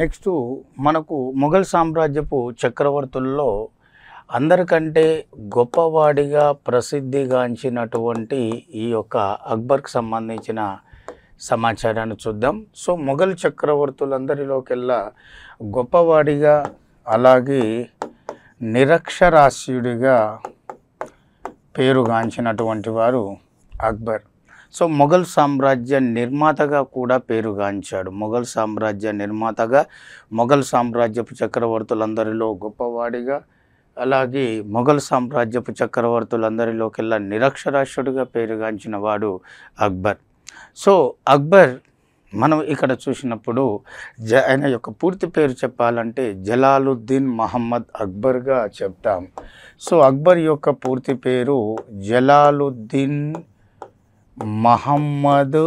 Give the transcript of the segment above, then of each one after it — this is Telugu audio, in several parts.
నెక్స్ట్ మనకు మొఘల్ సామ్రాజ్యపు చక్రవర్తుల్లో అందరికంటే గొప్పవాడిగా ప్రసిద్ధిగాంచినటువంటి ఈ యొక్క అక్బర్కి సంబంధించిన సమాచారాన్ని చూద్దాం సో మొఘల్ చక్రవర్తులందరిలోకెల్లా గొప్పవాడిగా అలాగే నిరక్షరాస్యుడిగా పేరుగాంచినటువంటి వారు అక్బర్ సో మొఘల్ సామ్రాజ్య నిర్మాతగా కూడా పేరుగాంచాడు మొఘల్ సామ్రాజ్య నిర్మాతగా మొఘల్ సామ్రాజ్యపు చక్రవర్తులందరిలో గొప్పవాడిగా అలాగే మొఘల్ సామ్రాజ్యపు చక్రవర్తులందరిలోకెల్లా నిరక్షరాస్యుడిగా పేరుగాంచిన వాడు అక్బర్ సో అక్బర్ మనం ఇక్కడ చూసినప్పుడు జ ఆయన యొక్క పూర్తి పేరు చెప్పాలంటే జలాలుద్దీన్ మహమ్మద్ అక్బర్గా చెప్తాం సో అక్బర్ యొక్క పూర్తి పేరు జలాలుద్దీన్ మహమ్మద్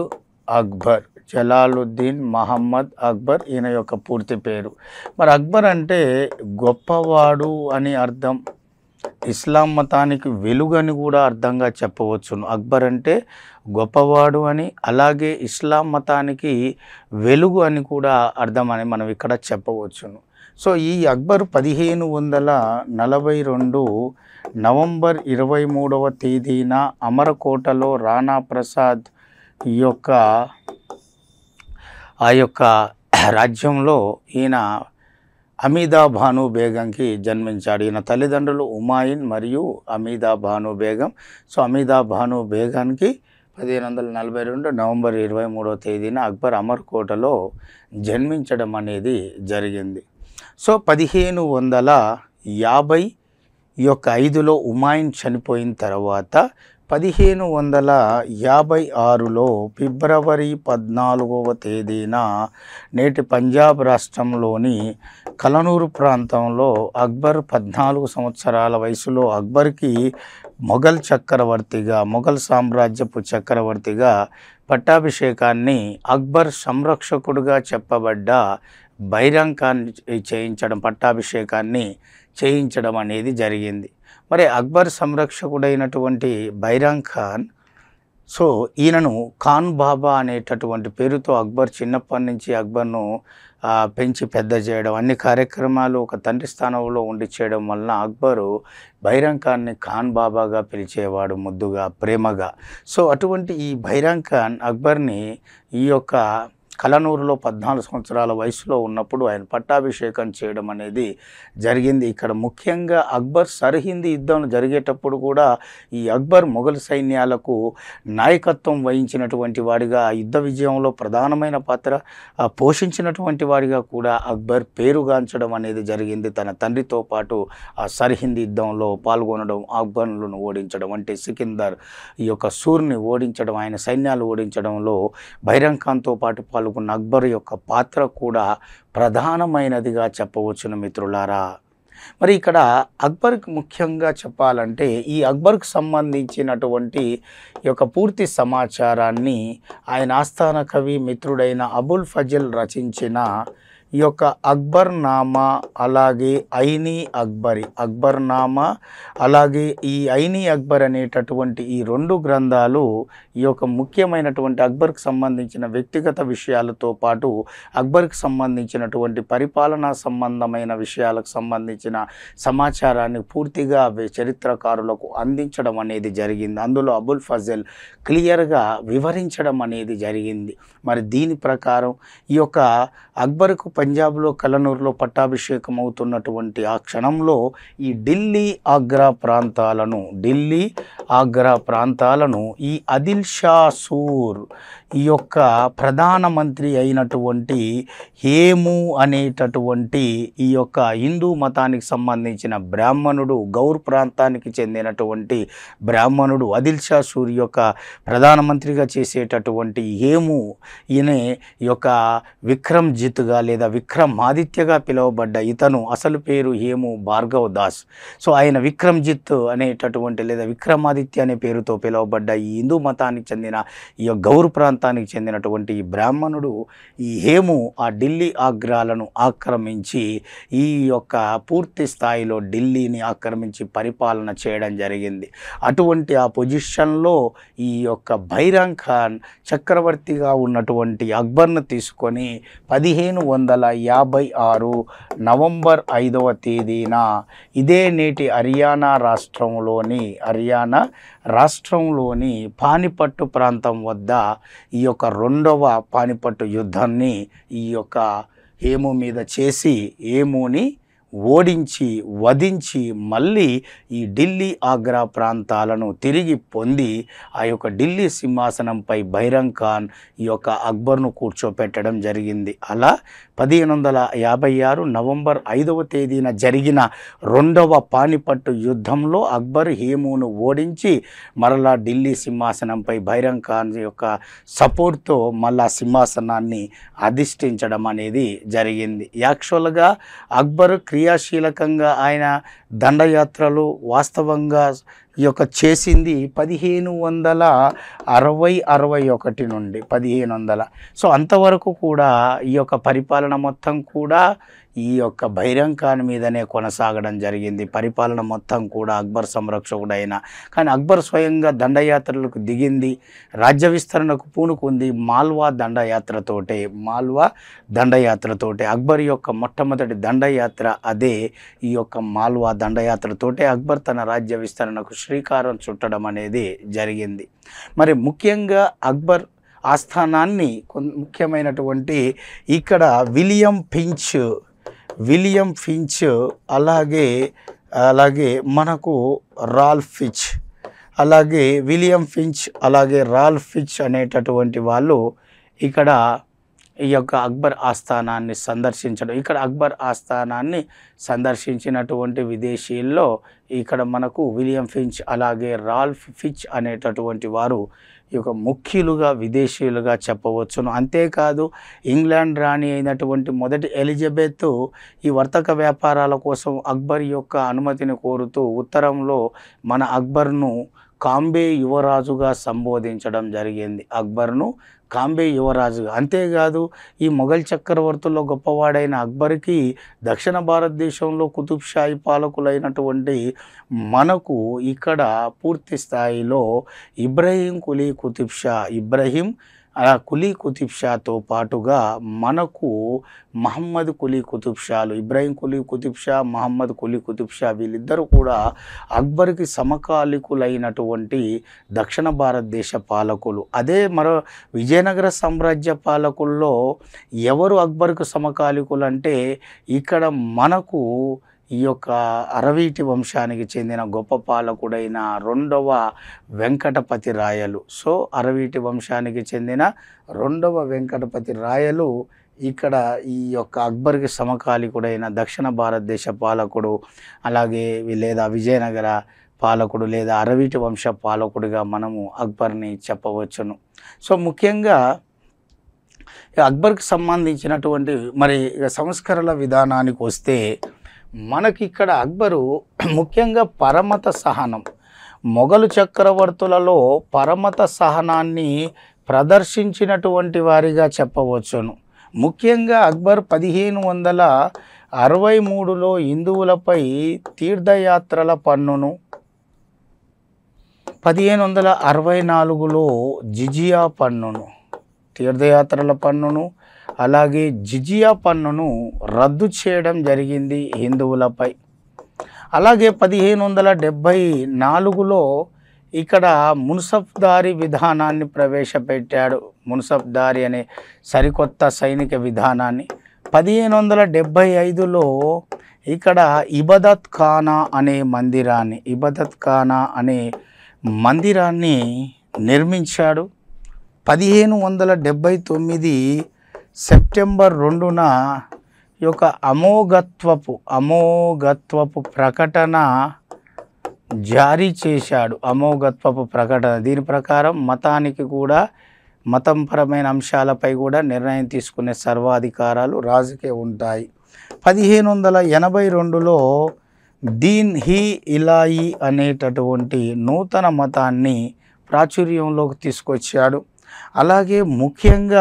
అక్బర్ జలాలుద్దీన్ మహమ్మద్ అక్బర్ ఈయన యొక్క పూర్తి పేరు మరి అక్బర్ అంటే గొప్పవాడు అని అర్థం ఇస్లాం మతానికి వెలుగని కూడా అర్థంగా చెప్పవచ్చును అక్బర్ అంటే గొప్పవాడు అని అలాగే ఇస్లాం మతానికి వెలుగు అని కూడా అర్థం అని మనం ఇక్కడ చెప్పవచ్చును సో ఈ అక్బర్ పదిహేను వందల నలభై రెండు నవంబర్ ఇరవై మూడవ తేదీన అమరకోటలో రాణా ప్రసాద్ యొక్క ఆ యొక్క రాజ్యంలో ఈయన అమీదా భాను బేగంకి జన్మించాడు ఈయన తల్లిదండ్రులు ఉమాయిన్ మరియు అమీదా భాను బేగం సో అమీదా భాను బేగానికి పదిహేను వందల నలభై రెండు నవంబర్ ఇరవై మూడవ తేదీన అక్బర్ అమర్కోటలో జన్మించడం అనేది జరిగింది సో పదిహేను వందల యాభై ఈ యొక్క ఐదులో ఉమాయిన్ చనిపోయిన తర్వాత పదిహేను వందల యాభై ఆరులో ఫిబ్రవరి పద్నాలుగవ తేదీన నేటి పంజాబ్ రాష్ట్రంలోని కలనూరు ప్రాంతంలో అక్బర్ పద్నాలుగు సంవత్సరాల వయసులో అక్బర్కి మొఘల్ చక్రవర్తిగా మొఘల్ సామ్రాజ్యపు చక్రవర్తిగా పట్టాభిషేకాన్ని అక్బర్ సంరక్షకుడుగా చెప్పబడ్డ బైరంకాన్ని చేయించడం పట్టాభిషేకాన్ని చేయించడం అనేది జరిగింది మరి అక్బర్ సంరక్షకుడైనటువంటి బైరామ్ ఖాన్ సో ఈయనను ఖాన్ బాబా అనేటటువంటి పేరుతో అక్బర్ చిన్నప్పటి నుంచి అక్బర్ను పెంచి పెద్ద చేయడం అన్ని కార్యక్రమాలు ఒక తండ్రి స్థానంలో ఉండి చేయడం వలన అక్బరు బైరాంగ్ ఖాన్ని ఖాన్ బాబాగా పిలిచేవాడు ముద్దుగా ప్రేమగా సో అటువంటి ఈ బైరాంగ్ ఖాన్ అక్బర్ని ఈ యొక్క కలనూరులో పద్నాలుగు సంవత్సరాల వయసులో ఉన్నప్పుడు ఆయన పట్టాభిషేకం చేయడం అనేది జరిగింది ఇక్కడ ముఖ్యంగా అక్బర్ సరిహింద్ యుద్ధం జరిగేటప్పుడు కూడా ఈ అక్బర్ మొఘల్ సైన్యాలకు నాయకత్వం వహించినటువంటి వాడిగా యుద్ధ విజయంలో ప్రధానమైన పాత్ర పోషించినటువంటి వాడిగా కూడా అక్బర్ పేరుగాంచడం అనేది జరిగింది తన తండ్రితో పాటు ఆ సరిహింద్ యుద్ధంలో పాల్గొనడం అక్బర్లను ఓడించడం అంటే సికిందర్ ఈ యొక్క సూర్ని ఓడించడం ఆయన సైన్యాలు ఓడించడంలో బైరంఖాన్తో పాటు పాల్గొ కొడుకు అక్బర్ యొక్క పాత్ర కూడా ప్రధానమైనదిగా చెప్పవచ్చును మిత్రులారా మరి ఇక్కడ అక్బర్కి ముఖ్యంగా చెప్పాలంటే ఈ అక్బర్కు సంబంధించినటువంటి యొక్క పూర్తి సమాచారాన్ని ఆయన ఆస్థాన కవి మిత్రుడైన అబుల్ ఫజల్ రచించిన ఈ యొక్క అక్బర్ నామా అలాగే ఐని అక్బరి అక్బర్ నామా అలాగే ఈ ఐని అక్బర్ అనేటటువంటి ఈ రెండు గ్రంథాలు ఈ యొక్క ముఖ్యమైనటువంటి అక్బర్కు సంబంధించిన వ్యక్తిగత విషయాలతో పాటు అక్బర్కు సంబంధించినటువంటి పరిపాలనా సంబంధమైన విషయాలకు సంబంధించిన సమాచారాన్ని పూర్తిగా చరిత్రకారులకు అందించడం అనేది జరిగింది అందులో అబుల్ ఫజల్ క్లియర్గా వివరించడం అనేది జరిగింది మరి దీని ప్రకారం ఈ యొక్క అక్బర్కు పంజాబ్లో కలనూరులో పట్టాభిషేకం అవుతున్నటువంటి ఆ క్షణంలో ఈ ఢిల్లీ ఆగ్రా ప్రాంతాలను ఢిల్లీ ఆగ్రా ప్రాంతాలను ఈ అదిల్ शासूर ఈ యొక్క ప్రధానమంత్రి అయినటువంటి హేము అనేటటువంటి ఈ యొక్క హిందూ మతానికి సంబంధించిన బ్రాహ్మణుడు గౌర్ ప్రాంతానికి చెందినటువంటి బ్రాహ్మణుడు అదిల్ షా సూర్య యొక్క ప్రధానమంత్రిగా చేసేటటువంటి హేము ఈయనే యొక్క విక్రమ్జిత్గా లేదా విక్రమ్ ఆదిత్యగా పిలువబడ్డ ఇతను అసలు పేరు హేము భార్గవ్ దాస్ సో ఆయన విక్రమ్జిత్ అనేటటువంటి లేదా విక్రమాదిత్య అనే పేరుతో పిలువబడ్డ ఈ హిందూ మతానికి చెందిన ఈ గౌర్ ప్రాంతం ప్రాంతానికి చెందినటువంటి ఈ బ్రాహ్మణుడు ఈ హేము ఆ ఢిల్లీ ఆగ్రాలను ఆక్రమించి ఈ యొక్క పూర్తి స్థాయిలో ఢిల్లీని ఆక్రమించి పరిపాలన చేయడం జరిగింది అటువంటి ఆ పొజిషన్లో ఈ యొక్క బైరాం ఖాన్ చక్రవర్తిగా ఉన్నటువంటి అక్బర్ను తీసుకొని పదిహేను వందల యాభై ఆరు నవంబర్ ఐదవ తేదీన ఇదే నేటి హర్యానా రాష్ట్రంలోని హర్యానా రాష్ట్రంలోని పానిపట్టు ప్రాంతం వద్ద ఈ యొక్క రెండవ పానిపట్టు యుద్ధాన్ని ఈ యొక్క ఏము మీద చేసి ఏముని ఓడించి వధించి మళ్ళీ ఈ ఢిల్లీ ఆగ్రా ప్రాంతాలను తిరిగి పొంది ఆ యొక్క ఢిల్లీ సింహాసనంపై బైరంగ్ ఖాన్ ఈ యొక్క అక్బర్ను కూర్చోపెట్టడం జరిగింది అలా పదిహేను వందల యాభై ఆరు నవంబర్ ఐదవ తేదీన జరిగిన రెండవ పానిపట్టు యుద్ధంలో అక్బర్ హేమును ఓడించి మరలా ఢిల్లీ సింహాసనంపై బైరంగ్ ఖాన్ యొక్క సపోర్ట్తో మళ్ళా సింహాసనాన్ని అధిష్ఠించడం అనేది జరిగింది యాక్చువల్గా అక్బర్ క్రీ క్రియాశీలకంగా ఆయన దండయాత్రలు వాస్తవంగా ఈ యొక్క చేసింది పదిహేను వందల అరవై అరవై ఒకటి నుండి పదిహేను వందల సో అంతవరకు కూడా ఈ యొక్క పరిపాలన మొత్తం కూడా ఈ యొక్క బైరం ఖాన్ మీదనే కొనసాగడం జరిగింది పరిపాలన మొత్తం కూడా అక్బర్ సంరక్షకుడైన కానీ అక్బర్ స్వయంగా దండయాత్రలకు దిగింది రాజ్య విస్తరణకు పూనుకుంది మాల్వా దండయాత్రతోటే మాల్వా దండయాత్రతోటే అక్బర్ యొక్క మొట్టమొదటి దండయాత్ర అదే ఈ యొక్క మాల్వా దండయాత్రతోటే అక్బర్ తన రాజ్య విస్తరణకు శ్రీకారం చుట్టడం అనేది జరిగింది మరి ముఖ్యంగా అక్బర్ ఆస్థానాన్ని ముఖ్యమైనటువంటి ఇక్కడ విలియం పించ్ విలియం ఫించ్ అలాగే అలాగే మనకు రాల్ ఫిచ్ అలాగే విలియం ఫించ్ అలాగే రాల్ ఫిచ్ అనేటటువంటి వాళ్ళు ఇక్కడ ఈ యొక్క అక్బర్ ఆస్థానాన్ని సందర్శించడం ఇక్కడ అక్బర్ ఆస్థానాన్ని సందర్శించినటువంటి విదేశీల్లో ఇక్కడ మనకు విలియం ఫించ్ అలాగే రాల్ఫ్ ఫిచ్ అనేటటువంటి వారు ఈ యొక్క ముఖ్యులుగా విదేశీయులుగా చెప్పవచ్చును అంతేకాదు ఇంగ్లాండ్ రాణి అయినటువంటి మొదటి ఎలిజబెత్ ఈ వర్తక వ్యాపారాల కోసం అక్బర్ యొక్క అనుమతిని కోరుతూ ఉత్తరంలో మన అక్బర్ను కాంబే యువరాజుగా సంబోధించడం జరిగింది అక్బర్ను కాంబే యువరాజు అంతేకాదు ఈ మొఘల్ చక్రవర్తుల్లో గొప్పవాడైన అక్బర్కి దక్షిణ భారతదేశంలో కుతుబ్షాయి పాలకులైనటువంటి మనకు ఇక్కడ పూర్తి స్థాయిలో ఇబ్రహీం కులీ కుతుబ్షా ఇబ్రహీం అలా కులీ కుతుబ్ షాతో పాటుగా మనకు మహమ్మద్ కులీ కుతుబ్ షాలు ఇబ్రాహీం కులీ కుతుబ్ షా మహమ్మద్ కులీ కుతుబ్ షా వీళ్ళిద్దరూ కూడా అక్బర్కి సమకాలికులైనటువంటి దక్షిణ భారతదేశ పాలకులు అదే మరో విజయనగర సామ్రాజ్య పాలకుల్లో ఎవరు అక్బర్కు సమకాలికులు అంటే ఇక్కడ మనకు ఈ యొక్క అరవీటి వంశానికి చెందిన గొప్ప పాలకుడైన రెండవ వెంకటపతి రాయలు సో అరవీటి వంశానికి చెందిన రెండవ వెంకటపతి రాయలు ఇక్కడ ఈ యొక్క అక్బర్కి సమకాలికుడైన దక్షిణ భారతదేశ పాలకుడు అలాగే లేదా విజయనగర పాలకుడు లేదా అరవీటి వంశ పాలకుడిగా మనము అక్బర్ని చెప్పవచ్చును సో ముఖ్యంగా అక్బర్కి సంబంధించినటువంటి మరి సంస్కరణల విధానానికి వస్తే మనకి ఇక్కడ అక్బరు ముఖ్యంగా పరమత సహనం మొఘలు చక్రవర్తులలో పరమత సహనాన్ని ప్రదర్శించినటువంటి వారిగా చెప్పవచ్చును ముఖ్యంగా అక్బర్ పదిహేను వందల అరవై మూడులో హిందువులపై తీర్థయాత్రల పన్నును పదిహేను వందల అరవై నాలుగులో జిజియా పన్నును తీర్థయాత్రల పన్నును అలాగే జిజియా పన్నును రద్దు చేయడం జరిగింది హిందువులపై అలాగే పదిహేను వందల డెబ్భై నాలుగులో ఇక్కడ మున్సఫ్దారి విధానాన్ని ప్రవేశపెట్టాడు మున్సఫ్దారి అనే సరికొత్త సైనిక విధానాన్ని పదిహేను వందల డెబ్భై ఐదులో ఇక్కడ ఇబదత్ ఖానా అనే మందిరాన్ని ఇబదత్ ఖానా అనే మందిరాన్ని నిర్మించాడు పదిహేను వందల డెబ్భై తొమ్మిది సెప్టెంబర్ రెండున ఈ యొక్క అమోఘత్వపు అమోఘత్వపు ప్రకటన జారీ చేశాడు అమోఘత్వపు ప్రకటన దీని ప్రకారం మతానికి కూడా మతంపరమైన అంశాలపై కూడా నిర్ణయం తీసుకునే సర్వాధికారాలు రాజుకే ఉంటాయి పదిహేను వందల ఎనభై రెండులో దీన్ హీ ఇలాయి అనేటటువంటి నూతన మతాన్ని ప్రాచుర్యంలోకి తీసుకొచ్చాడు అలాగే ముఖ్యంగా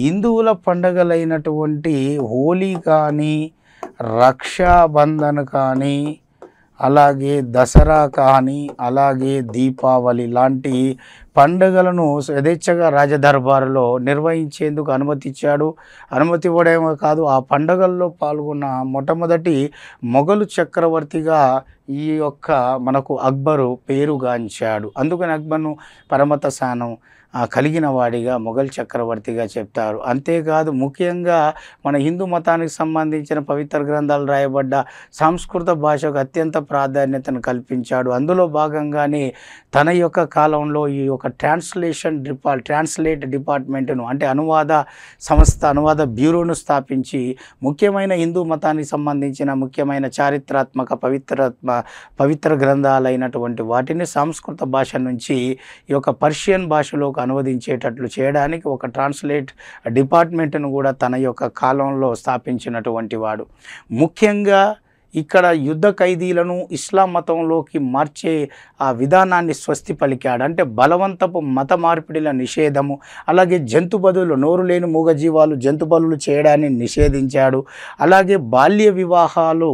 హిందువుల పండగలైనటువంటి హోలీ కానీ రక్షాబంధన్ కానీ అలాగే దసరా కానీ అలాగే దీపావళి లాంటి పండుగలను యథేచ్ఛగా రాజదర్బారులో నిర్వహించేందుకు అనుమతి ఇచ్చాడు అనుమతి ఇవ్వడమే కాదు ఆ పండుగల్లో పాల్గొన్న మొట్టమొదటి మొఘలు చక్రవర్తిగా ఈ యొక్క మనకు అక్బరు పేరుగాంచాడు అందుకని అక్బర్ను పరమత స్థానం కలిగిన వాడిగా మొఘల్ చక్రవర్తిగా చెప్తారు అంతేకాదు ముఖ్యంగా మన హిందూ మతానికి సంబంధించిన పవిత్ర గ్రంథాలు రాయబడ్డ సంస్కృత భాషకు అత్యంత ప్రాధాన్యతను కల్పించాడు అందులో భాగంగానే తన యొక్క కాలంలో ఈ యొక్క ఒక ట్రాన్స్లేషన్ డిపా ట్రాన్స్లేట్ డిపార్ట్మెంట్ను అంటే అనువాద సంస్థ అనువాద బ్యూరోను స్థాపించి ముఖ్యమైన హిందూ మతానికి సంబంధించిన ముఖ్యమైన చారిత్రాత్మక పవిత్రాత్మ పవిత్ర గ్రంథాలైనటువంటి వాటిని సంస్కృత భాష నుంచి ఈ యొక్క పర్షియన్ భాషలోకి అనువదించేటట్లు చేయడానికి ఒక ట్రాన్స్లేట్ డిపార్ట్మెంట్ను కూడా తన యొక్క కాలంలో స్థాపించినటువంటి వాడు ముఖ్యంగా ఇక్కడ యుద్ధ ఖైదీలను ఇస్లాం మతంలోకి మార్చే ఆ విధానాన్ని స్వస్తి పలికాడు అంటే బలవంతపు మత మార్పిడిల నిషేధము అలాగే జంతు బదులు నోరు లేని మూగజీవాలు జంతు బలులు చేయడాన్ని నిషేధించాడు అలాగే బాల్య వివాహాలు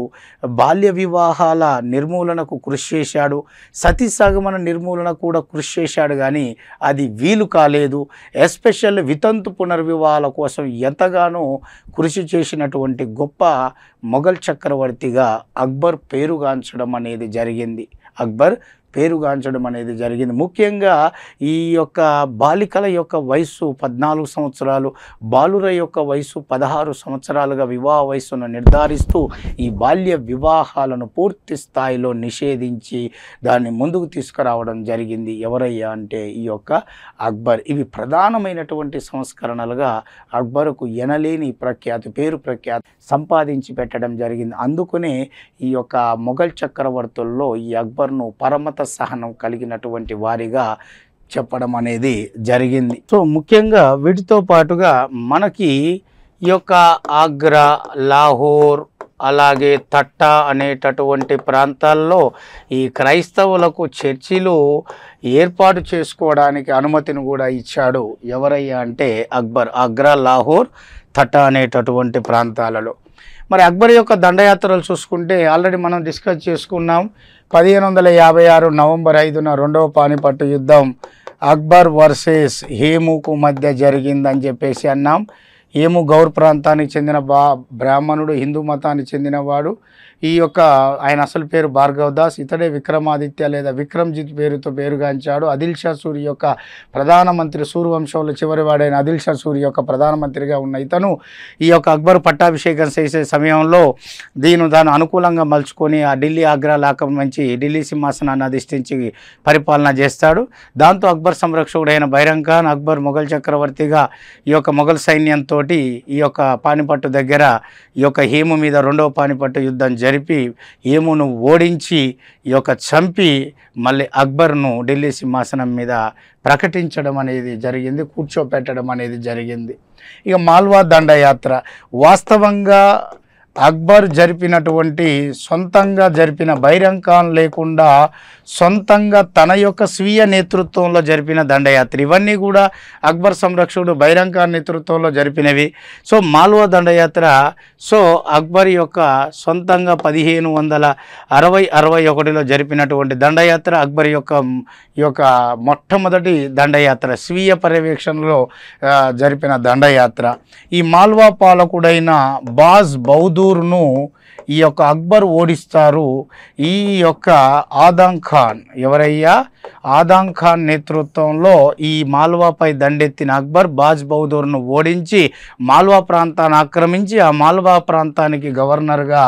బాల్య వివాహాల నిర్మూలనకు కృషి చేశాడు సతీ సగమన నిర్మూలన కూడా కృషి చేశాడు కానీ అది వీలు కాలేదు ఎస్పెషల్ వితంతు పునర్వివాహాల కోసం ఎంతగానో కృషి చేసినటువంటి గొప్ప మొఘల్ చక్రవర్తిగా అక్బర్ పేరుగాంచడం అనేది జరిగింది అక్బర్ పేరుగాంచడం అనేది జరిగింది ముఖ్యంగా ఈ యొక్క బాలికల యొక్క వయస్సు పద్నాలుగు సంవత్సరాలు బాలుర యొక్క వయసు పదహారు సంవత్సరాలుగా వివాహ వయస్సును నిర్ధారిస్తూ ఈ బాల్య వివాహాలను పూర్తి స్థాయిలో నిషేధించి దాన్ని ముందుకు తీసుకురావడం జరిగింది ఎవరయ్యా అంటే ఈ యొక్క అక్బర్ ఇవి ప్రధానమైనటువంటి సంస్కరణలుగా అక్బర్కు ఎనలేని ప్రఖ్యాతి పేరు ప్రఖ్యాతి సంపాదించి పెట్టడం జరిగింది అందుకనే ఈ యొక్క మొఘల్ చక్రవర్తుల్లో ఈ అక్బర్ను పరమత సహనం కలిగినటువంటి వారిగా చెప్పడం అనేది జరిగింది సో ముఖ్యంగా వీటితో పాటుగా మనకి ఈ యొక్క ఆగ్రా లాహోర్ అలాగే తట్టా అనేటటువంటి ప్రాంతాల్లో ఈ క్రైస్తవులకు చర్చిలు ఏర్పాటు చేసుకోవడానికి అనుమతిని కూడా ఇచ్చాడు ఎవరయ్యా అంటే అక్బర్ ఆగ్రా లాహోర్ తట్టా అనేటటువంటి ప్రాంతాలలో మరి అక్బర్ యొక్క దండయాత్రలు చూసుకుంటే ఆల్రెడీ మనం డిస్కస్ చేసుకున్నాం పదిహేను వందల యాభై ఆరు నవంబర్ ఐదున రెండవ పానిపట్టు యుద్ధం అక్బర్ వర్సెస్ హేముకు మధ్య జరిగిందని చెప్పేసి అన్నాం ఏము గౌర్ ప్రాంతానికి చెందిన బా బ్రాహ్మణుడు హిందూ మతానికి చెందినవాడు ఈ యొక్క ఆయన అసలు పేరు భార్గవ్ దాస్ ఇతడే విక్రమాదిత్య లేదా విక్రమ్జిత్ పేరుతో పేరుగాంచాడు అదిల్ షా సూరి యొక్క ప్రధానమంత్రి సూర్యవంశంలో చివరివాడైన అదిల్ షా సూరి యొక్క ప్రధానమంత్రిగా ఉన్న ఇతను ఈ యొక్క అక్బర్ పట్టాభిషేకం చేసే సమయంలో దీని దాని అనుకూలంగా మలుచుకొని ఆ ఢిల్లీ ఆగ్రా లాకం నుంచి ఢిల్లీ సింహాసనాన్ని అధిష్ఠించి పరిపాలన చేస్తాడు దాంతో అక్బర్ సంరక్షకుడైన బైరంగ్ ఖాన్ అక్బర్ మొఘల్ చక్రవర్తిగా ఈ యొక్క మొఘల్ సైన్యంతో ఈ యొక్క పానిపట్టు దగ్గర ఈ యొక్క హేము మీద రెండవ పానిపట్టు యుద్ధం జరిగింది జరిపి ఏమును ఓడించి ఈ యొక్క చంపి మళ్ళీ అక్బర్ను ఢిల్లీ సింహాసనం మీద ప్రకటించడం అనేది జరిగింది కూర్చోపెట్టడం అనేది జరిగింది ఇక మాల్వా దండయాత్ర వాస్తవంగా అక్బర్ జరిపినటువంటి సొంతంగా జరిపిన బహిరంగం లేకుండా సొంతంగా తన యొక్క స్వీయ నేతృత్వంలో జరిపిన దండయాత్ర ఇవన్నీ కూడా అక్బర్ సంరక్షకుడు బహిరంగ నేతృత్వంలో జరిపినవి సో మాల్వా దండయాత్ర సో అక్బర్ యొక్క సొంతంగా పదిహేను వందల అరవై అరవై ఒకటిలో జరిపినటువంటి దండయాత్ర అక్బర్ యొక్క యొక్క మొట్టమొదటి దండయాత్ర స్వీయ పర్యవేక్షణలో జరిపిన దండయాత్ర ఈ మాల్వా పాలకుడైన బాజ్ బౌదూర్ను ఈ యొక్క అక్బర్ ఓడిస్తారు ఈ యొక్క ఆదాం ఖాన్ ఎవరయ్యా ఆదాం ఖాన్ నేతృత్వంలో ఈ మాల్వాపై దండెత్తిన అక్బర్ బాజ్ బహదూర్ను ఓడించి మాల్వా ప్రాంతాన్ని ఆక్రమించి ఆ మాల్వా ప్రాంతానికి గవర్నర్గా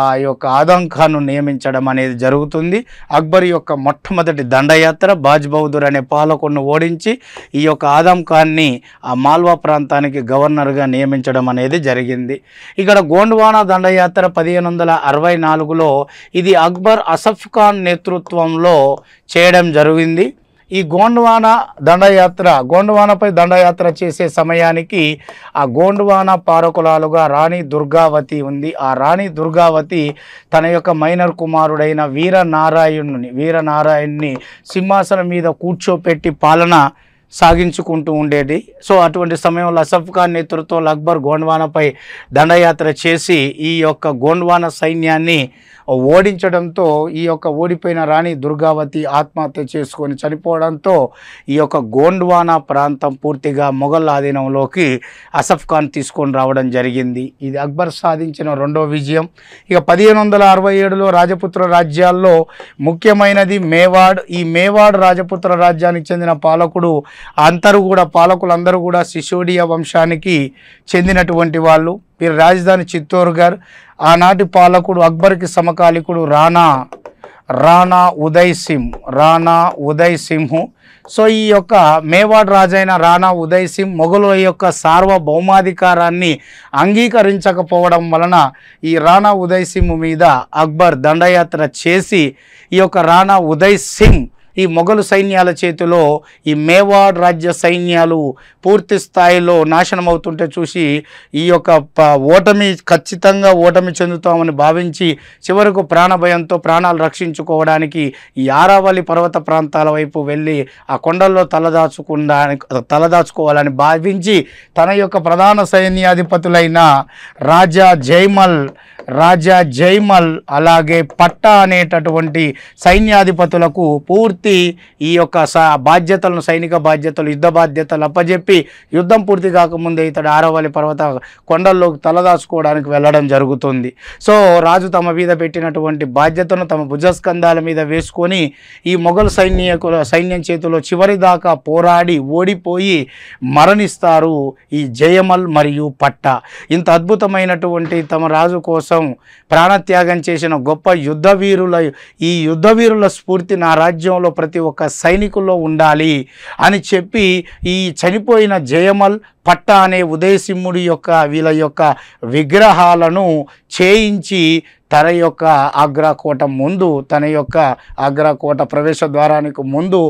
ఆ యొక్క ఆదంఖాను ఖాన్ను నియమించడం అనేది జరుగుతుంది అక్బర్ యొక్క మొట్టమొదటి దండయాత్ర బాజ్ బహదూర్ అనే పాలకుడిని ఓడించి ఈ యొక్క ఆదంఖాన్ని ఖాన్ని ఆ మాల్వా ప్రాంతానికి గవర్నర్గా నియమించడం అనేది జరిగింది ఇక్కడ గోండ్వానా దండయాత్ర పదిహేను వందల అరవై నాలుగులో ఇది అక్బర్ అసఫ్ ఖాన్ నేతృత్వంలో చేయడం జరిగింది ఈ గోండ్వాన దండయాత్ర గోండ్వానపై దండయాత్ర చేసే సమయానికి ఆ గోండ్వాన పారకులాలుగా రాణి దుర్గావతి ఉంది ఆ రాణి దుర్గావతి తన యొక్క మైనర్ కుమారుడైన వీర నారాయణుని వీర నారాయణ్ని సింహాసనం మీద కూర్చోపెట్టి పాలన సాగించుకుంటూ ఉండేది సో అటువంటి సమయంలో అసఫ్ ఖాన్ నేతృత్వంలో అక్బర్ గోండ్వానపై దండయాత్ర చేసి ఈ యొక్క గోండ్వాన సైన్యాన్ని ఓడించడంతో ఈ యొక్క ఓడిపోయిన రాణి దుర్గావతి ఆత్మహత్య చేసుకొని చనిపోవడంతో ఈ యొక్క గోండ్వానా ప్రాంతం పూర్తిగా మొఘల్ ఆధీనంలోకి అసఫ్ ఖాన్ తీసుకొని రావడం జరిగింది ఇది అక్బర్ సాధించిన రెండో విజయం ఇక పదిహేను వందల అరవై ఏడులో రాజపుత్ర రాజ్యాల్లో ముఖ్యమైనది మేవాడ్ ఈ మేవాడ్ రాజపుత్ర రాజ్యానికి చెందిన పాలకుడు అందరూ కూడా పాలకులందరూ కూడా సిసోడియా వంశానికి చెందినటువంటి వాళ్ళు వీరి రాజధాని చిత్తూరు గారు ఆనాటి పాలకుడు అక్బర్కి సమకాలికుడు రాణా రాణా ఉదయ్ సింహ్ రాణా ఉదయ్ సింహ్ సో ఈ యొక్క మేవాడ్ రాజైన రాణా ఉదయ్ సింహ్ మొఘలు యొక్క సార్వభౌమాధికారాన్ని అంగీకరించకపోవడం వలన ఈ రాణా ఉదయ్ సింహ్ మీద అక్బర్ దండయాత్ర చేసి ఈ యొక్క రాణా ఉదయ్ సింగ్ ఈ మొఘలు సైన్యాల చేతిలో ఈ మేవాడ్ రాజ్య సైన్యాలు పూర్తి స్థాయిలో నాశనం అవుతుంటే చూసి ఈ యొక్క ఓటమి ఖచ్చితంగా ఓటమి చెందుతామని భావించి చివరకు ప్రాణభయంతో ప్రాణాలు రక్షించుకోవడానికి ఈ ఆరావళి పర్వత ప్రాంతాల వైపు వెళ్ళి ఆ కొండల్లో తలదాచుకుండానికి తలదాచుకోవాలని భావించి తన యొక్క ప్రధాన సైన్యాధిపతులైన రాజా జైమల్ రాజా జైమల్ అలాగే పట్టా అనేటటువంటి సైన్యాధిపతులకు పూర్తి ఈ యొక్క బాధ్యతలను సైనిక బాధ్యతలు యుద్ధ బాధ్యతలు అప్పజెప్పి యుద్ధం పూర్తి కాకముందే ఇతడు ఆరవల్లి పర్వత కొండల్లోకి తలదాచుకోవడానికి వెళ్ళడం జరుగుతుంది సో రాజు తమ మీద పెట్టినటువంటి బాధ్యతను తమ భుజస్కంధాల మీద వేసుకొని ఈ మొఘల్ సైన్యకుల సైన్యం చేతిలో చివరి దాకా పోరాడి ఓడిపోయి మరణిస్తారు ఈ జయమల్ మరియు పట్టా ఇంత అద్భుతమైనటువంటి తమ రాజు కోసం కోసం ప్రాణత్యాగం చేసిన గొప్ప యుద్ధవీరుల ఈ యుద్ధవీరుల స్ఫూర్తి నా రాజ్యంలో ప్రతి ఒక్క సైనికుల్లో ఉండాలి అని చెప్పి ఈ చనిపోయిన జయమల్ పట్ట అనే ఉదయసింహుడి యొక్క వీళ్ళ యొక్క విగ్రహాలను చేయించి తన యొక్క ఆగ్రా కోట ముందు తన యొక్క ఆగ్రాకోట ప్రవేశ ద్వారానికి ముందు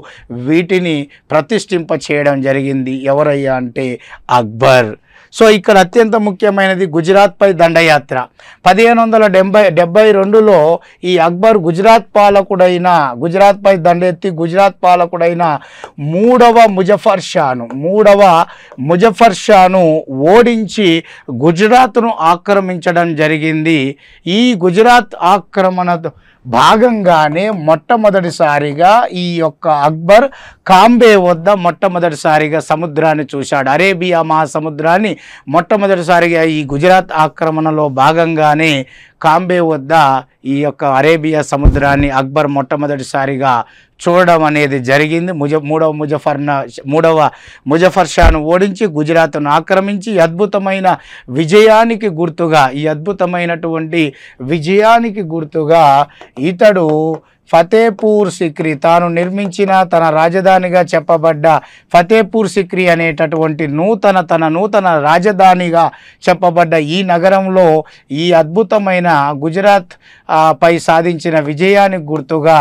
వీటిని ప్రతిష్ఠింప చేయడం జరిగింది ఎవరయ్యా అంటే అక్బర్ సో ఇక్కడ అత్యంత ముఖ్యమైనది గుజరాత్పై దండయాత్ర పదిహేను వందల డెబ్బై డెబ్బై రెండులో ఈ అక్బర్ గుజరాత్ పాలకుడైన గుజరాత్పై దండెత్తి గుజరాత్ పాలకుడైన మూడవ ముజఫర్ షాను మూడవ ముజఫర్ షాను ఓడించి గుజరాత్ను ఆక్రమించడం జరిగింది ఈ గుజరాత్ ఆక్రమణ భాగంగానే మొట్టమొదటిసారిగా ఈ యొక్క అక్బర్ కాంబే వద్ద మొట్టమొదటిసారిగా సముద్రాన్ని చూశాడు అరేబియా మహాసముద్రాన్ని మొట్టమొదటిసారిగా ఈ గుజరాత్ ఆక్రమణలో భాగంగానే కాంబే వద్ద ఈ యొక్క అరేబియా సముద్రాన్ని అక్బర్ మొట్టమొదటిసారిగా చూడడం అనేది జరిగింది ముజ మూడవ ముజఫర్న మూడవ ముజఫర్ షాను ఓడించి గుజరాత్ను ఆక్రమించి అద్భుతమైన విజయానికి గుర్తుగా ఈ అద్భుతమైనటువంటి విజయానికి గుర్తుగా ఇతడు ఫతేపూర్ సిక్రీ తాను నిర్మించిన తన రాజధానిగా చెప్పబడ్డ ఫతేపూర్ సిక్రీ అనేటటువంటి నూతన తన నూతన రాజధానిగా చెప్పబడ్డ ఈ నగరంలో ఈ అద్భుతమైన గుజరాత్ పై సాధించిన విజయానికి గుర్తుగా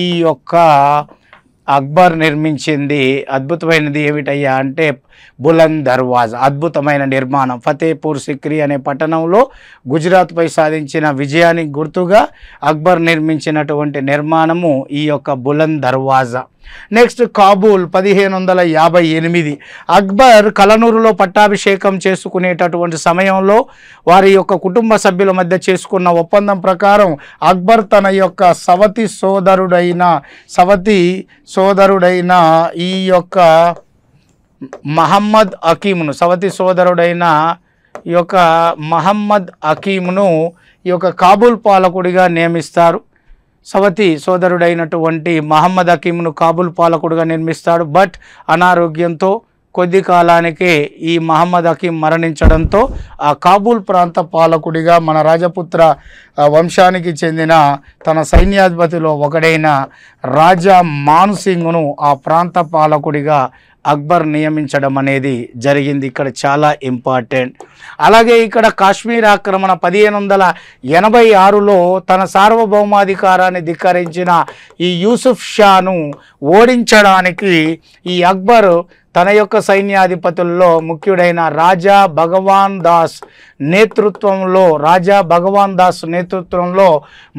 ఈ యొక్క అక్బర్ నిర్మించింది అద్భుతమైనది ఏమిటయ్యా అంటే బులంద్ దర్వాజ్ అద్భుతమైన నిర్మాణం ఫతేపూర్ సిక్రీ అనే పట్టణంలో గుజరాత్పై సాధించిన విజయానికి గుర్తుగా అక్బర్ నిర్మించినటువంటి నిర్మాణము ఈ యొక్క బులంద్ దర్వాజా నెక్స్ట్ కాబూల్ పదిహేను వందల యాభై ఎనిమిది అక్బర్ కలనూరులో పట్టాభిషేకం చేసుకునేటటువంటి సమయంలో వారి యొక్క కుటుంబ సభ్యుల మధ్య చేసుకున్న ఒప్పందం ప్రకారం అక్బర్ తన యొక్క సవతి సోదరుడైన సవతి సోదరుడైన ఈ యొక్క మహమ్మద్ అకీమును సవతి సోదరుడైన ఈ యొక్క మహమ్మద్ అకీమును ఈ యొక్క కాబూల్ పాలకుడిగా నియమిస్తారు సవతి సోదరుడైనటువంటి మహమ్మద్ అకీమును కాబూల్ పాలకుడిగా నిర్మిస్తాడు బట్ అనారోగ్యంతో కొద్ది కాలానికే ఈ మహమ్మద్ అకీం మరణించడంతో ఆ కాబూల్ ప్రాంత పాలకుడిగా మన రాజపుత్ర వంశానికి చెందిన తన సైన్యాధిపతిలో ఒకడైన రాజా మాన్సింగ్ను ఆ ప్రాంత పాలకుడిగా అక్బర్ నియమించడం అనేది జరిగింది ఇక్కడ చాలా ఇంపార్టెంట్ అలాగే ఇక్కడ కాశ్మీర్ ఆక్రమణ పదిహేను వందల ఎనభై ఆరులో తన సార్వభౌమాధికారాన్ని ధిక్కరించిన ఈ యూసుఫ్ షాను ఓడించడానికి ఈ అక్బర్ తన యొక్క సైన్యాధిపతుల్లో ముఖ్యుడైన రాజా భగవాన్ దాస్ నేతృత్వంలో రాజా భగవాన్ దాస్ నేతృత్వంలో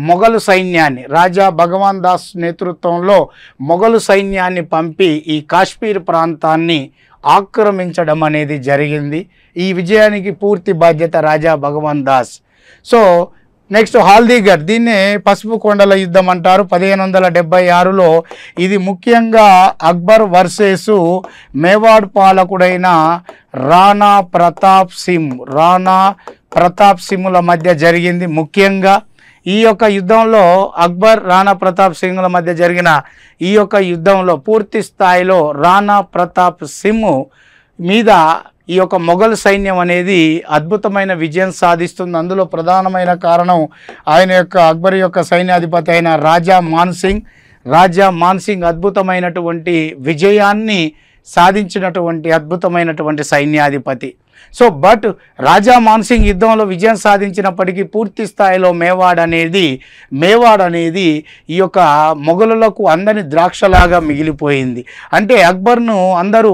మొఘలు సైన్యాన్ని రాజా భగవాన్ దాస్ నేతృత్వంలో మొఘలు సైన్యాన్ని పంపి ఈ కాశ్మీర్ ప్రాంతాన్ని ఆక్రమించడం అనేది జరిగింది ఈ విజయానికి పూర్తి బాధ్యత రాజా భగవాన్ దాస్ సో నెక్స్ట్ హాల్దీగర్ దీన్నే పసుపు కొండల యుద్ధం అంటారు పదిహేను వందల డెబ్బై ఆరులో ఇది ముఖ్యంగా అక్బర్ వర్సెస్ మేవాడ్ పాలకుడైన రాణా ప్రతాప్ సింగ్ రాణా ప్రతాప్ సింగ్ల మధ్య జరిగింది ముఖ్యంగా ఈ యొక్క యుద్ధంలో అక్బర్ రాణా ప్రతాప్ సింగ్ల మధ్య జరిగిన ఈ యొక్క యుద్ధంలో పూర్తి స్థాయిలో రాణా ప్రతాప్ సింగ్ మీద ఈ యొక్క మొఘల్ సైన్యం అనేది అద్భుతమైన విజయం సాధిస్తుంది అందులో ప్రధానమైన కారణం ఆయన యొక్క అక్బర్ యొక్క సైన్యాధిపతి అయిన రాజా మాన్సింగ్ రాజా మాన్సింగ్ అద్భుతమైనటువంటి విజయాన్ని సాధించినటువంటి అద్భుతమైనటువంటి సైన్యాధిపతి సో బట్ రాజా మాన్సింగ్ యుద్ధంలో విజయం సాధించినప్పటికీ పూర్తి స్థాయిలో మేవాడ్ అనేది మేవాడ్ అనేది ఈ యొక్క మొఘలులకు అందని ద్రాక్షలాగా మిగిలిపోయింది అంటే అక్బర్ను అందరూ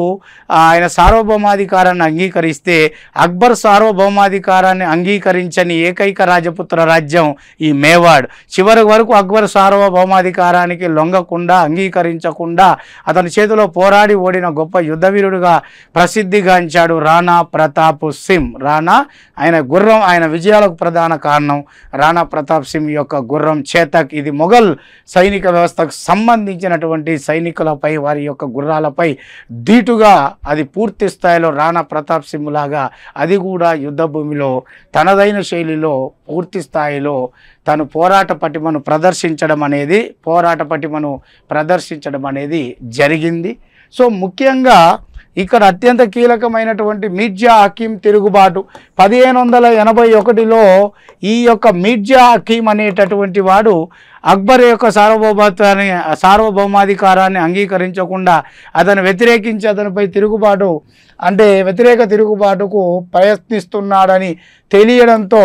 ఆయన సార్వభౌమాధికారాన్ని అంగీకరిస్తే అక్బర్ సార్వభౌమాధికారాన్ని అంగీకరించని ఏకైక రాజపుత్ర రాజ్యం ఈ మేవాడ్ చివరి వరకు అక్బర్ సార్వభౌమాధికారానికి లొంగకుండా అంగీకరించకుండా అతని చేతిలో పోరాడి ఓడిన గొప్ప యుద్ధవీరుడుగా ప్రసిద్ధిగాంచాడు రాణా ప్రతాప్ ప్రతాప్ సింగ్ రాణా ఆయన గుర్రం ఆయన విజయాలకు ప్రధాన కారణం రాణా ప్రతాప్ సింగ్ యొక్క గుర్రం చేతక్ ఇది మొఘల్ సైనిక వ్యవస్థకు సంబంధించినటువంటి సైనికులపై వారి యొక్క గుర్రాలపై ధీటుగా అది పూర్తి స్థాయిలో రాణా ప్రతాప్ సింగ్ లాగా అది కూడా యుద్ధ భూమిలో తనదైన శైలిలో పూర్తి స్థాయిలో తను పోరాట పటిమను ప్రదర్శించడం అనేది పోరాట పటిమను ప్రదర్శించడం అనేది జరిగింది సో ముఖ్యంగా ఇక్కడ అత్యంత కీలకమైనటువంటి మిర్జా హకీం తిరుగుబాటు పదిహేను వందల ఎనభై ఒకటిలో ఈ యొక్క మిర్జా హకీం అనేటటువంటి వాడు అక్బర్ యొక్క సార్వభౌమత్వాన్ని సార్వభౌమాధికారాన్ని అంగీకరించకుండా అతను వ్యతిరేకించి అతనిపై తిరుగుబాటు అంటే వ్యతిరేక తిరుగుబాటుకు ప్రయత్నిస్తున్నాడని తెలియడంతో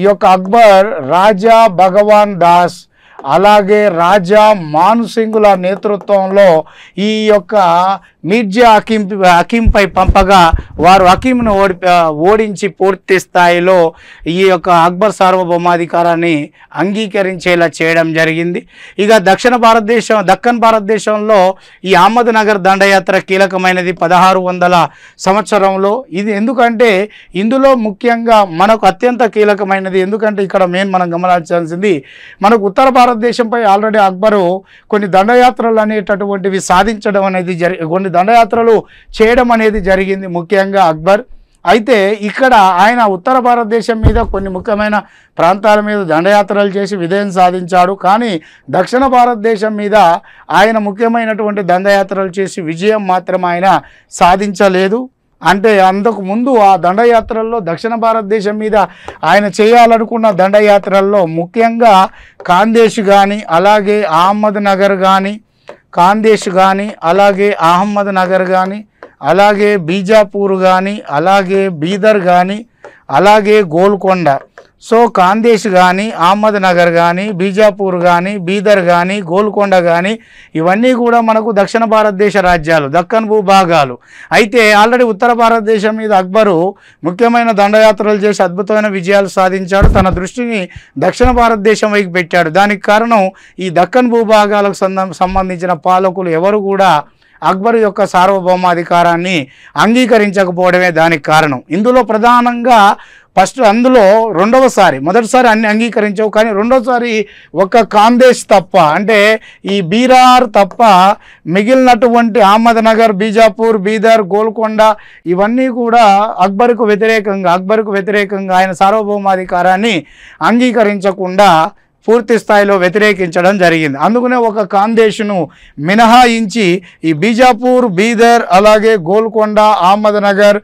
ఈ యొక్క అక్బర్ రాజా భగవాన్ దాస్ అలాగే రాజా మాన్సింగుల నేతృత్వంలో ఈ యొక్క మీర్జా అకీం అకీంపై పంపగా వారు అకీంను ఓడి ఓడించి పూర్తి స్థాయిలో ఈ యొక్క అక్బర్ సార్వభౌమాధికారాన్ని అంగీకరించేలా చేయడం జరిగింది ఇక దక్షిణ భారతదేశం దక్కన్ భారతదేశంలో ఈ అహ్మద్నగర్ దండయాత్ర కీలకమైనది పదహారు వందల సంవత్సరంలో ఇది ఎందుకంటే ఇందులో ముఖ్యంగా మనకు అత్యంత కీలకమైనది ఎందుకంటే ఇక్కడ మెయిన్ మనం గమనించాల్సింది మనకు ఉత్తర భారతదేశంపై ఆల్రెడీ అక్బరు కొన్ని దండయాత్రలు అనేటటువంటివి సాధించడం అనేది జరి కొన్ని దండయాత్రలు చేయడం అనేది జరిగింది ముఖ్యంగా అక్బర్ అయితే ఇక్కడ ఆయన ఉత్తర భారతదేశం మీద కొన్ని ముఖ్యమైన ప్రాంతాల మీద దండయాత్రలు చేసి విజయం సాధించాడు కానీ దక్షిణ భారతదేశం మీద ఆయన ముఖ్యమైనటువంటి దండయాత్రలు చేసి విజయం మాత్రం ఆయన సాధించలేదు అంటే అందుకు ముందు ఆ దండయాత్రల్లో దక్షిణ భారతదేశం మీద ఆయన చేయాలనుకున్న దండయాత్రల్లో ముఖ్యంగా కాందేశ్ కానీ అలాగే అహ్మద్ నగర్ కానీ కాందేశ్ కానీ అలాగే అహ్మద్ నగర్ కానీ అలాగే బీజాపూర్ కానీ అలాగే బీదర్ కానీ అలాగే గోల్కొండ సో కాందేశ్ కానీ అహ్మద్ నగర్ కానీ బీజాపూర్ కానీ బీదర్ కానీ గోల్కొండ కానీ ఇవన్నీ కూడా మనకు దక్షిణ భారతదేశ రాజ్యాలు దక్కన్ భూభాగాలు అయితే ఆల్రెడీ ఉత్తర భారతదేశం మీద అక్బరు ముఖ్యమైన దండయాత్రలు చేసి అద్భుతమైన విజయాలు సాధించాడు తన దృష్టిని దక్షిణ భారతదేశం వైపు పెట్టాడు దానికి కారణం ఈ దక్కన్ భూభాగాలకు సంబంధించిన పాలకులు ఎవరు కూడా అక్బర్ యొక్క సార్వభౌమాధికారాన్ని అంగీకరించకపోవడమే దానికి కారణం ఇందులో ప్రధానంగా ఫస్ట్ అందులో రెండవసారి మొదటిసారి అన్ని అంగీకరించవు కానీ రెండవసారి ఒక్క కాందేశ్ తప్ప అంటే ఈ బీరార్ తప్ప మిగిలినటువంటి అహ్మద్నగర్ బీజాపూర్ బీదర్ గోల్కొండ ఇవన్నీ కూడా అక్బర్కు వ్యతిరేకంగా అక్బర్కు వ్యతిరేకంగా ఆయన సార్వభౌమాధికారాన్ని అంగీకరించకుండా పూర్తి స్థాయిలో వ్యతిరేకించడం జరిగింది అందుకనే ఒక కాందేశును మినహాయించి ఈ బీజాపూర్ బీదర్ అలాగే గోల్కొండ అహ్మద్నగర్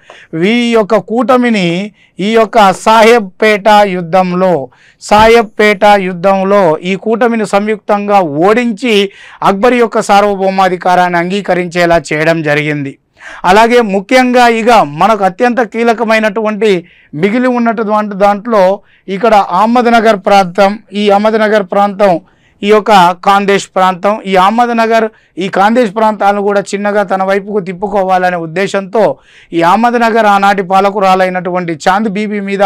ఈ యొక్క కూటమిని ఈ యొక్క సాహెబ్పేట యుద్ధంలో సాహెబ్పేట యుద్ధంలో ఈ కూటమిని సంయుక్తంగా ఓడించి అక్బర్ యొక్క సార్వభౌమాధికారాన్ని అంగీకరించేలా చేయడం జరిగింది అలాగే ముఖ్యంగా ఇక మనకు అత్యంత కీలకమైనటువంటి మిగిలి ఉన్నటువంటి దాంట్లో ఇక్కడ అహ్మద్నగర్ ప్రాంతం ఈ అహ్మద్నగర్ ప్రాంతం ఈ యొక్క కాందేశ్ ప్రాంతం ఈ అహ్మద్నగర్ ఈ కాందేశ్ ప్రాంతాలను కూడా చిన్నగా తన వైపుకు తిప్పుకోవాలనే ఉద్దేశంతో ఈ అహ్మద్నగర్ ఆనాటి పాలకురాలైనటువంటి చాంద్ బీబీ మీద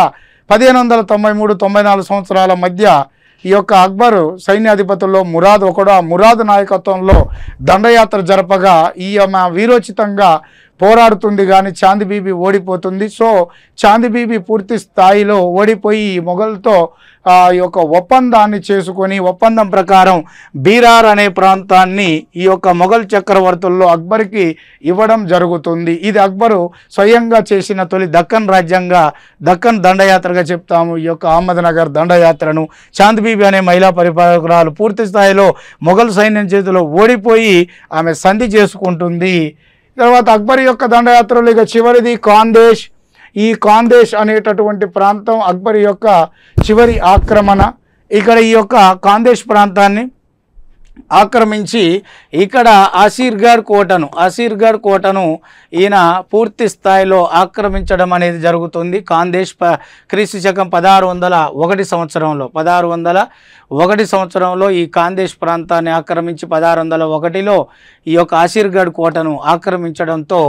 పదిహేను వందల తొంభై మూడు తొంభై నాలుగు సంవత్సరాల మధ్య ఈ యొక్క అక్బర్ సైన్యాధిపతుల్లో మురాద్ ఒకడు ఆ మురాద్ నాయకత్వంలో దండయాత్ర జరపగా ఈమె వీరోచితంగా పోరాడుతుంది కానీ చాంద్ ఓడిపోతుంది సో చాంద్ పూర్తి స్థాయిలో ఓడిపోయి ఈ మొఘల్తో ఈ యొక్క ఒప్పందాన్ని చేసుకొని ఒప్పందం ప్రకారం బీరార్ అనే ప్రాంతాన్ని ఈ యొక్క మొఘల్ చక్రవర్తుల్లో అక్బర్కి ఇవ్వడం జరుగుతుంది ఇది అక్బరు స్వయంగా చేసిన తొలి దక్కన్ రాజ్యంగా దక్కన్ దండయాత్రగా చెప్తాము ఈ యొక్క అహ్మద్నగర్ దండయాత్రను చాంద్బీబీ అనే మహిళా పరిపాలకురాలు పూర్తి స్థాయిలో మొఘల్ సైన్యం చేతిలో ఓడిపోయి ఆమె సంధి చేసుకుంటుంది తర్వాత అక్బర్ యొక్క దండయాత్రలు ఇక చివరిది కాందేశ్ ఈ కాందేశ్ అనేటటువంటి ప్రాంతం అక్బర్ యొక్క చివరి ఆక్రమణ ఇక్కడ ఈ యొక్క కాందేశ్ ప్రాంతాన్ని ఆక్రమించి ఇక్కడ ఆసీర్గఢ్ కోటను ఆసీర్గాడ్ కోటను ఈయన పూర్తి స్థాయిలో ఆక్రమించడం అనేది జరుగుతుంది కాందేశ్ ప క్రీస్తు శకం పదహారు వందల ఒకటి సంవత్సరంలో పదహారు వందల ఒకటి సంవత్సరంలో ఈ కాందేశ్ ప్రాంతాన్ని ఆక్రమించి పదహారు వందల ఒకటిలో ఈ యొక్క ఆసీర్గాడ్ కోటను ఆక్రమించడంతో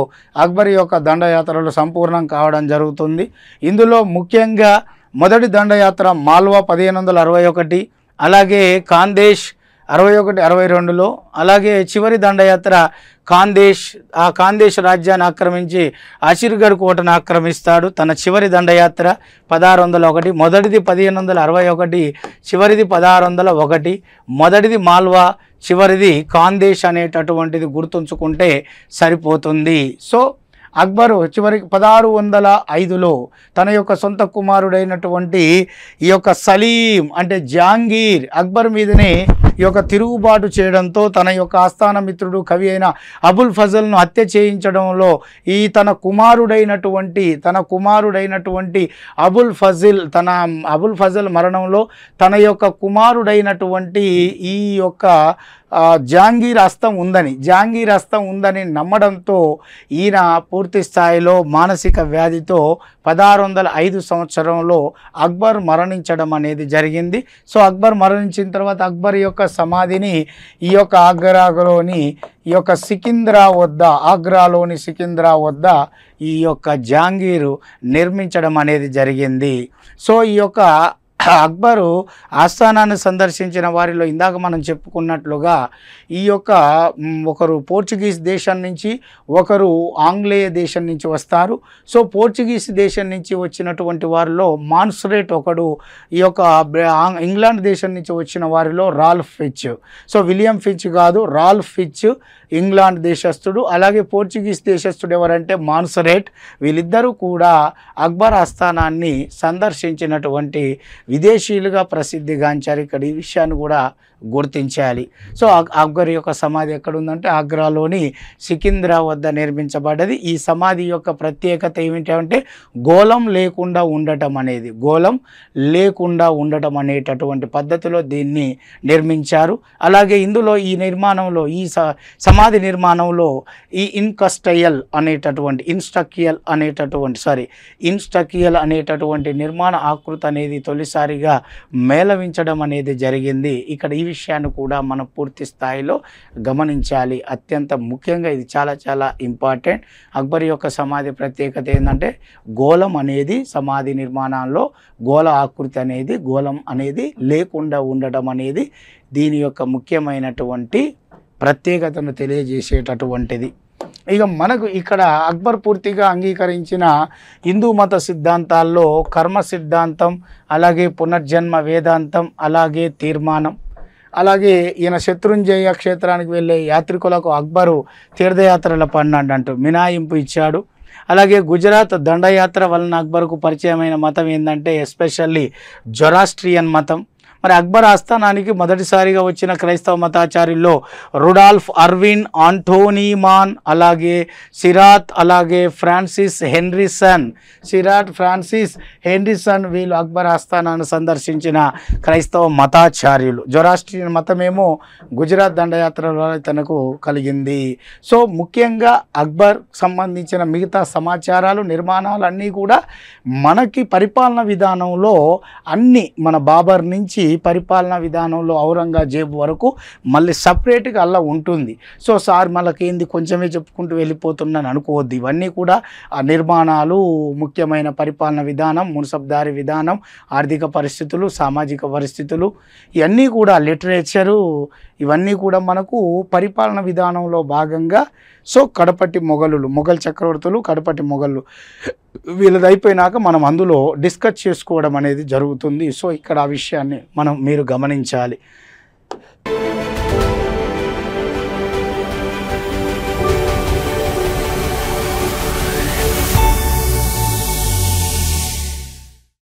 అక్బర్ యొక్క దండయాత్రలు సంపూర్ణం కావడం జరుగుతుంది ఇందులో ముఖ్యంగా మొదటి దండయాత్ర మాల్వా పదిహేను వందల అరవై ఒకటి అలాగే కాందేశ్ అరవై ఒకటి అరవై రెండులో అలాగే చివరి దండయాత్ర కాందేశ్ ఆ కాందేశ్ రాజ్యాన్ని ఆక్రమించి అసిర్గఢ్ కోటను ఆక్రమిస్తాడు తన చివరి దండయాత్ర పదహారు వందల ఒకటి మొదటిది పదిహేను వందల అరవై ఒకటి చివరిది పదహారు వందల ఒకటి మొదటిది మాల్వా చివరిది కాందేశ్ అనేటటువంటిది గుర్తుంచుకుంటే సరిపోతుంది సో అక్బరు చివరి పదహారు వందల ఐదులో తన యొక్క సొంత కుమారుడైనటువంటి ఈ యొక్క సలీం అంటే జాంగీర్ అక్బర్ మీదనే ఈ యొక్క తిరుగుబాటు చేయడంతో తన యొక్క ఆస్థాన మిత్రుడు కవి అయిన అబుల్ ఫజల్ను హత్య చేయించడంలో ఈ తన కుమారుడైనటువంటి తన కుమారుడైనటువంటి అబుల్ ఫజిల్ తన అబుల్ ఫజల్ మరణంలో తన యొక్క కుమారుడైనటువంటి ఈ యొక్క జాంగీర్ హస్తం ఉందని జాంగీర్ హస్తం ఉందని నమ్మడంతో ఈయన పూర్తి స్థాయిలో మానసిక వ్యాధితో పదహారు వందల ఐదు సంవత్సరంలో అక్బర్ మరణించడం అనేది జరిగింది సో అక్బర్ మరణించిన తర్వాత అక్బర్ యొక్క సమాధిని ఈ యొక్క ఆగ్రాలోని ఈ యొక్క సికింద్రా వద్ద ఆగ్రాలోని సికింద్రా వద్ద ఈ యొక్క జాంగీరు నిర్మించడం అనేది జరిగింది సో ఈ యొక్క అక్బరు ఆస్థానాన్ని సందర్శించిన వారిలో ఇందాక మనం చెప్పుకున్నట్లుగా ఈ యొక్క ఒకరు పోర్చుగీస్ దేశం నుంచి ఒకరు ఆంగ్లేయ దేశం నుంచి వస్తారు సో పోర్చుగీస్ దేశం నుంచి వచ్చినటువంటి వారిలో మాన్సురేట్ ఒకడు ఈ యొక్క ఇంగ్లాండ్ దేశం నుంచి వచ్చిన వారిలో Ralph Fitch so William Fitch కాదు రాల్ఫ్ ఫిచ్ ఇంగ్లాండ్ దేశస్థుడు అలాగే పోర్చుగీస్ దేశస్థుడు ఎవరంటే మాన్సరేట్ వీళ్ళిద్దరూ కూడా అక్బర్ ఆస్థానాన్ని సందర్శించినటువంటి విదేశీయులుగా ప్రసిద్ధిగాంచారు ఇక్కడ ఈ విషయాన్ని కూడా గుర్తించాలి సో అక్బర్ యొక్క సమాధి ఎక్కడుందంటే ఆగ్రాలోని సికింద్రా వద్ద నిర్మించబడ్డది ఈ సమాధి యొక్క ప్రత్యేకత ఏమిటంటే గోళం లేకుండా ఉండటం అనేది గోళం లేకుండా ఉండటం అనేటటువంటి పద్ధతిలో దీన్ని నిర్మించారు అలాగే ఇందులో ఈ నిర్మాణంలో ఈ సమాధి సమాధి నిర్మాణంలో ఈ ఇన్కస్టయల్ అనేటటువంటి ఇన్స్టకియల్ అనేటటువంటి సారీ ఇన్స్టకియల్ అనేటటువంటి నిర్మాణ ఆకృతి అనేది తొలిసారిగా మేళవించడం అనేది జరిగింది ఇక్కడ ఈ విషయాన్ని కూడా మనం పూర్తి స్థాయిలో గమనించాలి అత్యంత ముఖ్యంగా ఇది చాలా చాలా ఇంపార్టెంట్ అక్బర్ యొక్క సమాధి ప్రత్యేకత ఏంటంటే గోళం అనేది సమాధి నిర్మాణాల్లో గోళ ఆకృతి అనేది గోళం అనేది లేకుండా ఉండడం అనేది దీని యొక్క ముఖ్యమైనటువంటి ప్రత్యేకతను తెలియజేసేటటువంటిది ఇక మనకు ఇక్కడ అక్బర్ పూర్తిగా అంగీకరించిన హిందూ మత సిద్ధాంతాల్లో కర్మ సిద్ధాంతం అలాగే పునర్జన్మ వేదాంతం అలాగే తీర్మానం అలాగే ఈయన శత్రుంజయ క్షేత్రానికి వెళ్ళే యాత్రికులకు అక్బరు తీర్థయాత్రల పన్నాడంటూ మినాయింపు ఇచ్చాడు అలాగే గుజరాత్ దండయాత్ర వలన అక్బర్కు పరిచయమైన మతం ఏంటంటే ఎస్పెషల్లీ జొరాస్ట్రియన్ మతం మరి అక్బర్ ఆస్థానానికి మొదటిసారిగా వచ్చిన క్రైస్తవ మతాచార్యుల్లో రుడాల్ఫ్ అర్విన్ ఆంటోనీమాన్ అలాగే సిరాత్ అలాగే ఫ్రాన్సిస్ హెన్రీసన్ సిరాత్ ఫ్రాన్సిస్ హెన్రీసన్ వీళ్ళు అక్బర్ ఆస్థానాన్ని సందర్శించిన క్రైస్తవ మతాచార్యులు జొరాస్ట్రియన్ మతమేమో గుజరాత్ దండయాత్ర తనకు కలిగింది సో ముఖ్యంగా అక్బర్ సంబంధించిన మిగతా సమాచారాలు నిర్మాణాలన్నీ కూడా మనకి పరిపాలన విధానంలో అన్ని మన బాబర్ నుంచి ఈ పరిపాలనా విధానంలో ఔరంగజేబ్ వరకు మళ్ళీ సపరేట్గా అలా ఉంటుంది సో సార్ మళ్ళకేంది కొంచెమే చెప్పుకుంటూ వెళ్ళిపోతున్నాను అనుకోవద్దు ఇవన్నీ కూడా ఆ నిర్మాణాలు ముఖ్యమైన పరిపాలన విధానం మున్సబ్దారి విధానం ఆర్థిక పరిస్థితులు సామాజిక పరిస్థితులు ఇవన్నీ కూడా లిటరేచరు ఇవన్నీ కూడా మనకు పరిపాలన విధానంలో భాగంగా సో కడపటి మొఘలులు మొఘల్ చక్రవర్తులు కడపటి మొఘలు వీళ్ళది అయిపోయినాక మనం అందులో డిస్కస్ చేసుకోవడం అనేది జరుగుతుంది సో ఇక్కడ ఆ విషయాన్ని మనం మీరు గమనించాలి